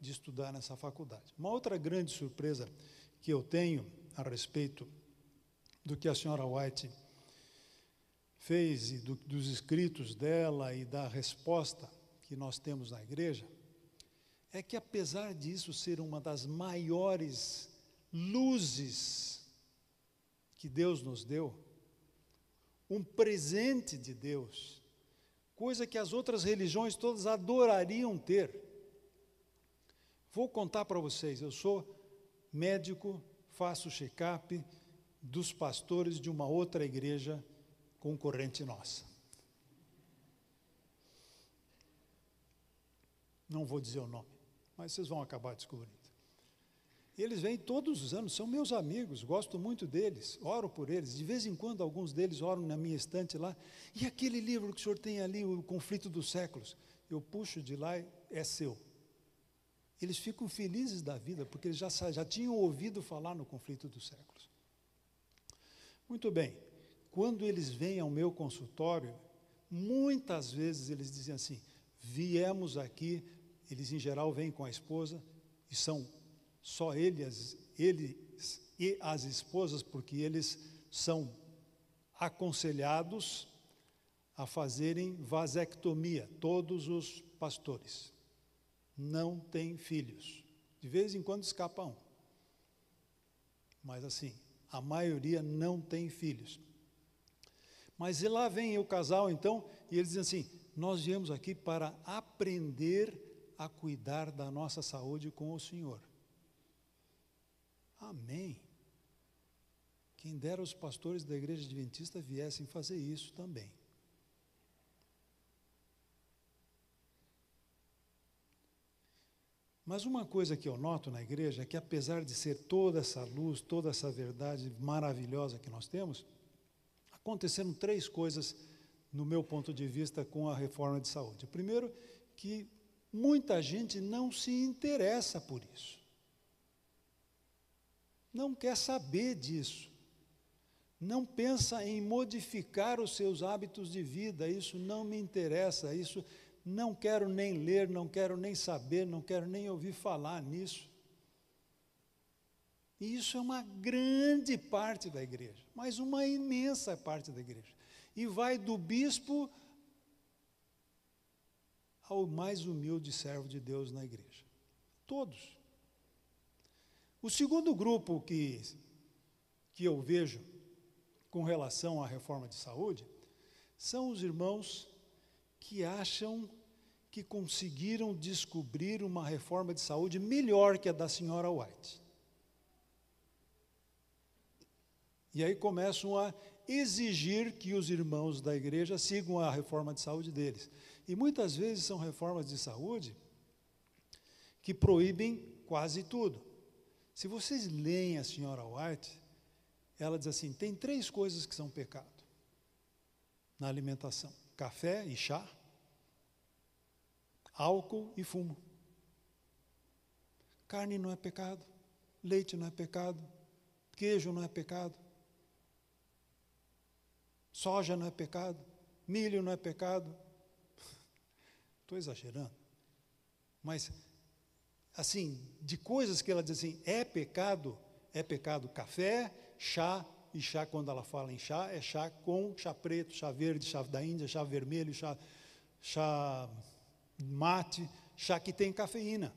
de estudar nessa faculdade. Uma outra grande surpresa que eu tenho a respeito do que a senhora White fez e do, dos escritos dela e da resposta que nós temos na igreja é que, apesar disso ser uma das maiores luzes que Deus nos deu, um presente de Deus, coisa que as outras religiões todas adorariam ter Vou contar para vocês, eu sou médico, faço check-up dos pastores de uma outra igreja concorrente nossa. Não vou dizer o nome, mas vocês vão acabar descobrindo. Eles vêm todos os anos, são meus amigos, gosto muito deles, oro por eles. De vez em quando, alguns deles oram na minha estante lá. E aquele livro que o senhor tem ali, O Conflito dos Séculos? Eu puxo de lá, é seu. Eles ficam felizes da vida, porque eles já, já tinham ouvido falar no conflito dos séculos. Muito bem, quando eles vêm ao meu consultório, muitas vezes eles dizem assim: viemos aqui, eles em geral vêm com a esposa, e são só eles, eles e as esposas, porque eles são aconselhados a fazerem vasectomia, todos os pastores não tem filhos. De vez em quando escapa um. Mas assim, a maioria não tem filhos. Mas lá vem o casal então, e eles dizem assim: Nós viemos aqui para aprender a cuidar da nossa saúde com o Senhor. Amém. Quem dera os pastores da igreja adventista viessem fazer isso também. Mas uma coisa que eu noto na igreja é que, apesar de ser toda essa luz, toda essa verdade maravilhosa que nós temos, aconteceram três coisas, no meu ponto de vista, com a reforma de saúde. Primeiro, que muita gente não se interessa por isso, não quer saber disso, não pensa em modificar os seus hábitos de vida, isso não me interessa, isso não quero nem ler, não quero nem saber, não quero nem ouvir falar nisso. E isso é uma grande parte da igreja, mas uma imensa parte da igreja. E vai do bispo ao mais humilde servo de Deus na igreja. Todos. O segundo grupo que, que eu vejo com relação à reforma de saúde são os irmãos que acham que conseguiram descobrir uma reforma de saúde melhor que a da senhora White. E aí começam a exigir que os irmãos da igreja sigam a reforma de saúde deles. E muitas vezes são reformas de saúde que proíbem quase tudo. Se vocês leem a senhora White, ela diz assim: tem três coisas que são pecado na alimentação: café e chá, álcool e fumo. Carne não é pecado, leite não é pecado, queijo não é pecado, soja não é pecado, milho não é pecado. Estou exagerando, mas assim, de coisas que ela diz assim, é pecado, é pecado café, chá e chá, quando ela fala em chá, é chá com chá preto, chá verde, chá da Índia, chá vermelho, chá, chá mate, chá que tem cafeína.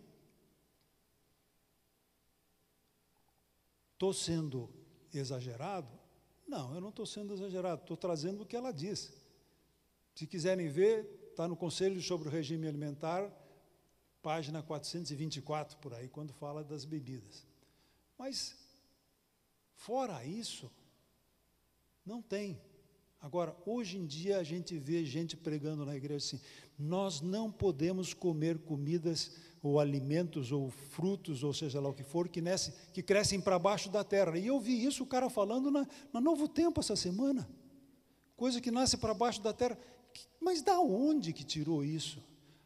Estou sendo exagerado? Não, eu não estou sendo exagerado, estou trazendo o que ela diz. Se quiserem ver, está no Conselho sobre o Regime Alimentar, página 424, por aí, quando fala das bebidas. Mas, fora isso, não tem. Agora, hoje em dia a gente vê gente pregando na igreja assim: nós não podemos comer comidas ou alimentos ou frutos, ou seja lá o que for, que, nesse, que crescem para baixo da terra. E eu vi isso o cara falando na, na Novo Tempo essa semana. Coisa que nasce para baixo da terra. Mas da onde que tirou isso?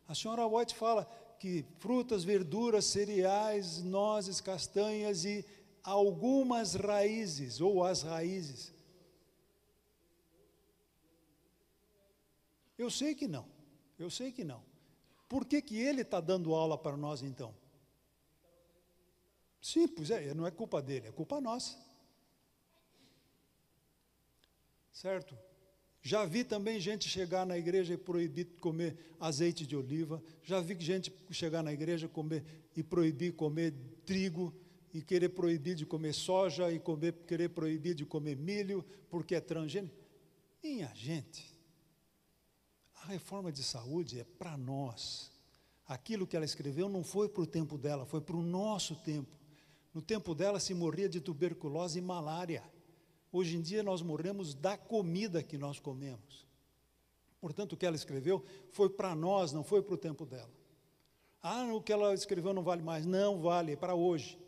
A senhora White fala que frutas, verduras, cereais, nozes, castanhas e algumas raízes, ou as raízes. Eu sei que não, eu sei que não. Por que, que ele está dando aula para nós então? Sim, pois é, não é culpa dele, é culpa nossa. Certo? Já vi também gente chegar na igreja e proibir comer azeite de oliva. Já vi gente chegar na igreja comer, e proibir comer trigo e querer proibir de comer soja e comer, querer proibir de comer milho porque é transgênico. Minha gente, a reforma de saúde é para nós. Aquilo que ela escreveu não foi para o tempo dela, foi para o nosso tempo. No tempo dela se morria de tuberculose e malária. Hoje em dia nós morremos da comida que nós comemos. Portanto, o que ela escreveu foi para nós, não foi para o tempo dela. Ah, o que ela escreveu não vale mais. Não vale, é para hoje.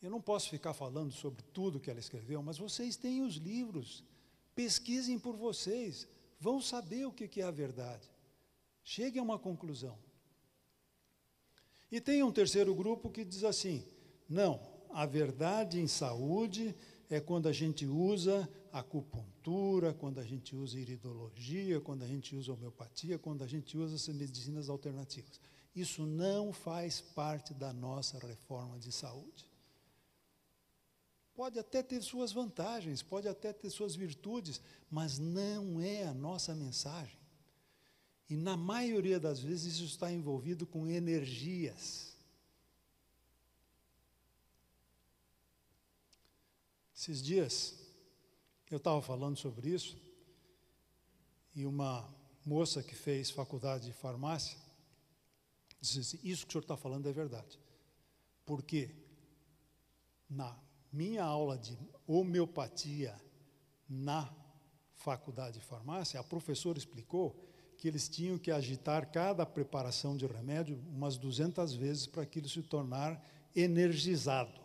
Eu não posso ficar falando sobre tudo que ela escreveu, mas vocês têm os livros Pesquisem por vocês, vão saber o que é a verdade. Cheguem a uma conclusão. E tem um terceiro grupo que diz assim: não, a verdade em saúde é quando a gente usa acupuntura, quando a gente usa iridologia, quando a gente usa homeopatia, quando a gente usa essas medicinas alternativas. Isso não faz parte da nossa reforma de saúde. Pode até ter suas vantagens, pode até ter suas virtudes, mas não é a nossa mensagem. E na maioria das vezes isso está envolvido com energias. Esses dias eu estava falando sobre isso e uma moça que fez faculdade de farmácia disse assim, isso que o senhor está falando é verdade. Porque na minha aula de homeopatia na faculdade de farmácia, a professora explicou que eles tinham que agitar cada preparação de remédio umas 200 vezes para aquilo se tornar energizado.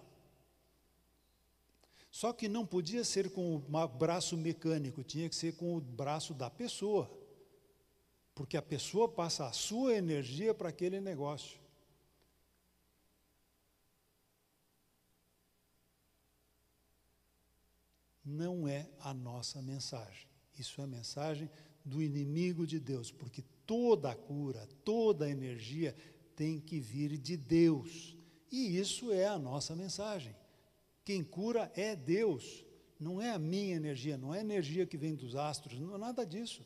Só que não podia ser com o braço mecânico, tinha que ser com o braço da pessoa. Porque a pessoa passa a sua energia para aquele negócio. não é a nossa mensagem. Isso é a mensagem do inimigo de Deus, porque toda a cura, toda a energia tem que vir de Deus. E isso é a nossa mensagem. Quem cura é Deus, não é a minha energia, não é a energia que vem dos astros, não é nada disso.